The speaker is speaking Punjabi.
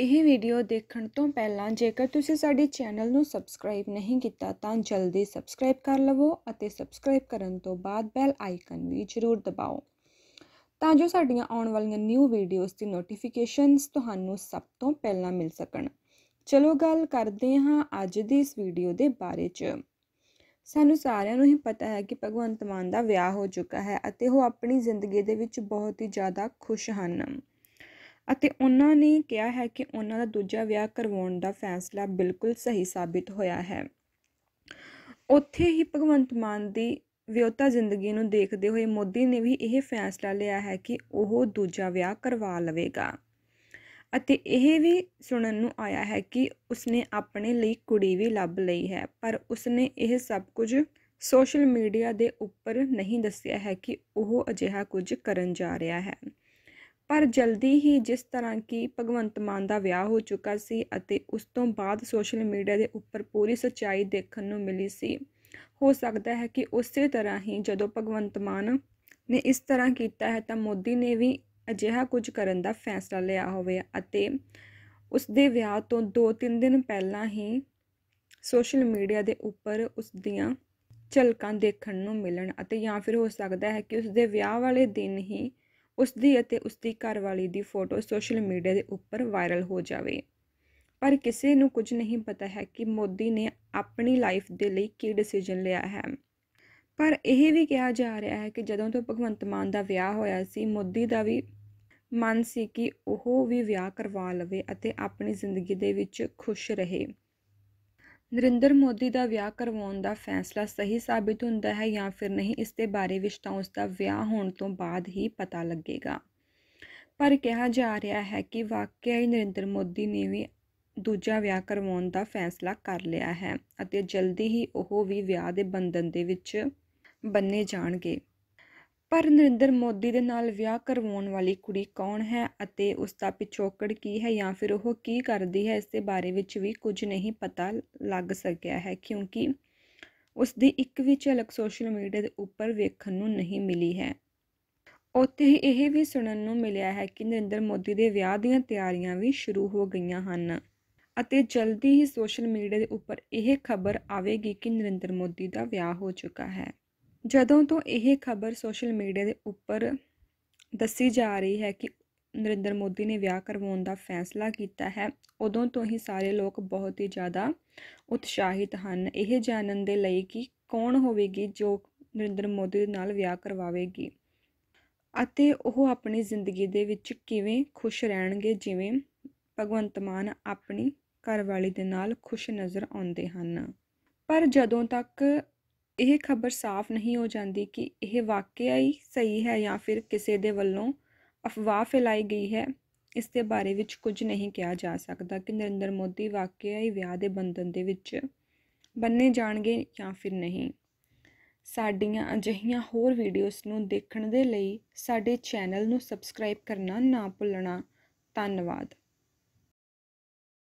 ਇਹ ਵੀਡੀਓ ਦੇਖਣ ਤੋਂ ਪਹਿਲਾਂ ਜੇਕਰ ਤੁਸੀਂ ਸਾਡੇ ਚੈਨਲ ਨੂੰ ਸਬਸਕ੍ਰਾਈਬ ਨਹੀਂ ਕੀਤਾ ਤਾਂ ਜਲਦੀ ਸਬਸਕ੍ਰਾਈਬ ਕਰ ਲਵੋ ਅਤੇ ਸਬਸਕ੍ਰਾਈਬ ਕਰਨ ਤੋਂ ਬਾਅਦ ਬੈਲ ਆਈਕਨ ਵੀ ਜ਼ਰੂਰ ਦਬਾਓ ਤਾਂ ਜੋ ਸਾਡੀਆਂ ਆਉਣ ਵਾਲੀਆਂ ਨਿਊ ਵੀਡੀਓਜ਼ ਦੀ ਨੋਟੀਫਿਕੇਸ਼ਨਸ ਤੁਹਾਨੂੰ ਸਭ ਤੋਂ ਪਹਿਲਾਂ ਮਿਲ ਸਕਣ ਚਲੋ ਗੱਲ ਕਰਦੇ ਹਾਂ ਅੱਜ ਦੀ ਇਸ ਵੀਡੀਓ ਦੇ ਬਾਰੇ 'ਚ ਸਾਨੂੰ ਸਾਰਿਆਂ ਨੂੰ ਹੀ ਪਤਾ ਹੈ ਕਿ ਭਗਵੰਤ ਮਾਨ ਦਾ ਵਿਆਹ ਹੋ ਚੁੱਕਾ ਹੈ ਅਤੇ ਉਹ ਆਪਣੀ ਜ਼ਿੰਦਗੀ ਦੇ ਵਿੱਚ ਬਹੁਤ ਹੀ ਜ਼ਿਆਦਾ ਖੁਸ਼ ਹਨ ਅਤੇ ਉਹਨਾਂ ਨੇ ਕਿਹਾ ਹੈ ਕਿ ਉਹਨਾਂ ਦਾ ਦੂਜਾ ਵਿਆਹ ਕਰਵਾਉਣ ਦਾ ਫੈਸਲਾ ਬਿਲਕੁਲ ਸਹੀ ਸਾਬਿਤ ਹੋਇਆ ਹੈ ਉੱਥੇ ਹੀ ਭਗਵੰਤ ਮਾਨ ਦੀ ਵਿਅਤਾ ਜ਼ਿੰਦਗੀ ਨੂੰ ਦੇਖਦੇ ਹੋਏ ਮੋਦੀ ਨੇ ਵੀ ਇਹ ਫੈਸਲਾ ਲਿਆ ਹੈ ਕਿ ਉਹ ਦੂਜਾ ਵਿਆਹ ਕਰਵਾ ਲਵੇਗਾ ਅਤੇ ਇਹ ਵੀ ਸੁਣਨ ਨੂੰ ਆਇਆ ਹੈ ਕਿ ਉਸਨੇ ਆਪਣੇ ਲਈ ਕੁੜੀ ਵੀ ਲੱਭ ਲਈ ਹੈ ਪਰ ਉਸਨੇ ਇਹ ਸਭ ਕੁਝ ਸੋਸ਼ਲ ਮੀਡੀਆ ਦੇ ਉੱਪਰ ਨਹੀਂ ਦੱਸਿਆ ਹੈ ਕਿ ਉਹ ਅਜਿਹਾ ਕੁਝ ਕਰਨ ਜਾ ਰਿਹਾ ਹੈ ਪਰ ਜਲਦੀ ਹੀ ਜਿਸ ਤਰ੍ਹਾਂ ਕਿ ਭਗਵੰਤ ਮਾਨ ਦਾ ਵਿਆਹ ਹੋ ਚੁੱਕਾ ਸੀ ਅਤੇ ਉਸ ਤੋਂ ਬਾਅਦ ਸੋਸ਼ਲ ਮੀਡੀਆ ਦੇ ਉੱਪਰ ਪੂਰੀ ਸੱਚਾਈ ਦੇਖਣ ਨੂੰ ਮਿਲੀ ਸੀ ਹੋ ਸਕਦਾ ਹੈ ਕਿ ਉਸੇ ਤਰ੍ਹਾਂ ਹੀ ਜਦੋਂ ਭਗਵੰਤ ਮਾਨ ਨੇ ਇਸ ਤਰ੍ਹਾਂ ਕੀਤਾ ਹੈ ਤਾਂ ਮੋਦੀ ਨੇ ਵੀ ਅਜਿਹਾ ਕੁਝ ਕਰਨ ਦਾ ਫੈਸਲਾ ਲਿਆ ਹੋਵੇ ਅਤੇ ਉਸ ਦੇ ਵਿਆਹ ਤੋਂ 2-3 ਦਿਨ ਪਹਿਲਾਂ ਹੀ ਸੋਸ਼ਲ ਮੀਡੀਆ ਦੇ ਉੱਪਰ ਉਸ ਦੀਆਂ ਝਲਕਾਂ ਦੇਖਣ ਨੂੰ ਮਿਲਣ ਅਤੇ ਜਾਂ ਫਿਰ ਹੋ ਸਕਦਾ ਹੈ ਕਿ ਉਸ ਦੇ ਵਿਆਹ ਵਾਲੇ ਦਿਨ ਹੀ ਉਸ ਦੀ ਅਤੇ ਉਸ ਦੀ ਘਰਵਾਲੀ ਦੀ ਫੋਟੋ ਸੋਸ਼ਲ ਮੀਡੀਆ ਦੇ ਉੱਪਰ ਵਾਇਰਲ ਹੋ ਜਾਵੇ ਪਰ ਕਿਸੇ ਨੂੰ ਕੁਝ ਨਹੀਂ ਪਤਾ ਹੈ ਕਿ ਮੋਦੀ ਨੇ ਆਪਣੀ ਲਾਈਫ ਦੇ ਲਈ ਕੀ ਡਿਸੀਜਨ ਲਿਆ ਹੈ ਪਰ ਇਹ ਵੀ ਕਿਹਾ ਜਾ ਰਿਹਾ ਹੈ ਕਿ ਜਦੋਂ ਤੋਂ ਭਗਵੰਤ ਮਾਨ ਦਾ ਵਿਆਹ ਹੋਇਆ ਸੀ ਮੋਦੀ ਦਾ ਵੀ ਮਨ ਸੀ ਕਿ ਉਹ ਵੀ ਵਿਆਹ ਕਰਵਾ ਲਵੇ ਅਤੇ ਆਪਣੀ ਜ਼ਿੰਦਗੀ ਦੇ ਵਿੱਚ ਖੁਸ਼ ਰਹੇ ਨਰਿੰਦਰ ਮੋਦੀ ਦਾ ਵਿਆਹ ਕਰਵਾਉਣ ਦਾ ਫੈਸਲਾ ਸਹੀ ਸਾਬਿਤ ਹੁੰਦਾ ਹੈ ਜਾਂ ਫਿਰ ਨਹੀਂ ਇਸ ਦੇ ਬਾਰੇ ਵਿੱਚ ਤਾਂ ਉਸ ਦਾ ਵਿਆਹ ਹੋਣ ਤੋਂ ਬਾਅਦ ਹੀ ਪਤਾ ਲੱਗੇਗਾ ਪਰ ਕਿਹਾ ਜਾ ਰਿਹਾ ਹੈ ਕਿ ਵਾਕਿਆ ਹੀ ਨਰਿੰਦਰ ਮੋਦੀ ਨੇ ਵੀ ਦੂਜਾ ਵਿਆਹ ਕਰਵਾਉਣ ਦਾ ਫੈਸਲਾ ਕਰ ਲਿਆ ਹੈ ਅਤੇ ਜਲਦੀ ਹੀ ਉਹ ਵੀ ਵਿਆਹ ਦੇ ਬੰਧਨ ਦੇ ਵਿੱਚ ਬੰਨੇ ਜਾਣਗੇ ਪਰ ਨਰਿੰਦਰ ਮੋਦੀ ਦੇ ਨਾਲ ਵਿਆਹ ਕਰਵਾਉਣ ਵਾਲੀ ਕੁੜੀ ਕੌਣ ਹੈ ਅਤੇ ਉਸ ਦਾ ਪਿਛੋਕੜ ਕੀ ਹੈ ਜਾਂ ਫਿਰ ਉਹ ਕੀ ਕਰਦੀ ਹੈ ਇਸ ਦੇ ਬਾਰੇ ਵਿੱਚ ਵੀ ਕੁਝ ਨਹੀਂ ਪਤਾ ਲੱਗ ਸਕਿਆ ਹੈ ਕਿਉਂਕਿ ਉਸ ਦੀ ਇੱਕ ਵੀ ਝਲਕ ਸੋਸ਼ਲ ਮੀਡੀਆ ਦੇ ਉੱਪਰ ਵੇਖਣ ਨੂੰ ਨਹੀਂ ਮਿਲੀ ਹੈ ਉੱਥੇ ਹੀ ਇਹ ਵੀ ਸੁਣਨ ਨੂੰ ਮਿਲਿਆ ਹੈ ਕਿ ਨਰਿੰਦਰ ਮੋਦੀ ਦੇ ਵਿਆਹ ਦੀਆਂ ਤਿਆਰੀਆਂ ਵੀ ਸ਼ੁਰੂ ਹੋ ਗਈਆਂ ਹਨ ਅਤੇ ਜਲਦੀ ਹੀ ਸੋਸ਼ਲ ਮੀਡੀਆ ਦੇ ਉੱਪਰ ਇਹ ਖਬਰ ਆਵੇਗੀ ਕਿ ਨਰਿੰਦਰ ਮੋਦੀ ਦਾ ਵਿਆਹ ਹੋ ਚੁੱਕਾ ਹੈ ਜਦੋਂ ਤੋਂ ਇਹ ਖਬਰ ਸੋਸ਼ਲ ਮੀਡੀਆ ਦੇ ਉੱਪਰ ਦੱਸੀ ਜਾ ਰਹੀ ਹੈ ਕਿ ਨਰਿੰਦਰ ਮੋਦੀ ਨੇ ਵਿਆਹ ਕਰਵਾਉਣ ਦਾ ਫੈਸਲਾ ਕੀਤਾ ਹੈ ਉਦੋਂ ਤੋਂ ਹੀ ਸਾਰੇ ਲੋਕ ਬਹੁਤ ਹੀ ਜ਼ਿਆਦਾ ਉਤਸ਼ਾਹਿਤ ਹਨ ਇਹ ਜਾਣਨ ਦੇ ਲਈ ਕਿ ਕੌਣ ਹੋਵੇਗੀ ਜੋ ਨਰਿੰਦਰ ਮੋਦੀ ਦੇ ਨਾਲ ਵਿਆਹ ਕਰਵਾਵੇਗੀ ਅਤੇ ਉਹ ਆਪਣੀ ਜ਼ਿੰਦਗੀ ਦੇ ਵਿੱਚ ਕਿਵੇਂ ਖੁਸ਼ ਰਹਿਣਗੇ ਜਿਵੇਂ ਭਗਵੰਤ ਮਾਨ ਆਪਣੀ ਘਰਵਾਲੀ ਦੇ ਨਾਲ ਖੁਸ਼ ਨਜ਼ਰ ਆਉਂਦੇ ਹਨ ਪਰ ਜਦੋਂ ਤੱਕ ਇਹ ਖਬਰ ਸਾਫ਼ ਨਹੀਂ ਹੋ ਜਾਂਦੀ ਕਿ ਇਹ ਵਾਕਿਆ ਹੀ ਸਹੀ ਹੈ ਜਾਂ ਫਿਰ ਕਿਸੇ ਦੇ ਵੱਲੋਂ ਅਫਵਾਹ ਫੈਲਾਈ ਗਈ ਹੈ ਇਸ ਦੇ ਬਾਰੇ ਵਿੱਚ ਕੁਝ ਨਹੀਂ ਕਿਹਾ ਜਾ ਸਕਦਾ ਕਿ ਨਰਿੰਦਰ ਮੋਦੀ ਵਾਕਿਆ ਹੀ ਵਿਆਹ ਦੇ ਬੰਧਨ ਦੇ ਵਿੱਚ ਬੰਨੇ ਜਾਣਗੇ ਜਾਂ ਫਿਰ ਨਹੀਂ ਸਾਡੀਆਂ ਅਜਿਹੀਆਂ ਹੋਰ ਵੀਡੀਓਜ਼ ਨੂੰ ਦੇਖਣ ਦੇ ਲਈ ਸਾਡੇ ਚੈਨਲ ਨੂੰ ਸਬਸਕ੍ਰਾਈਬ ਕਰਨਾ ਨਾ ਭੁੱਲਣਾ ਧੰਨਵਾਦ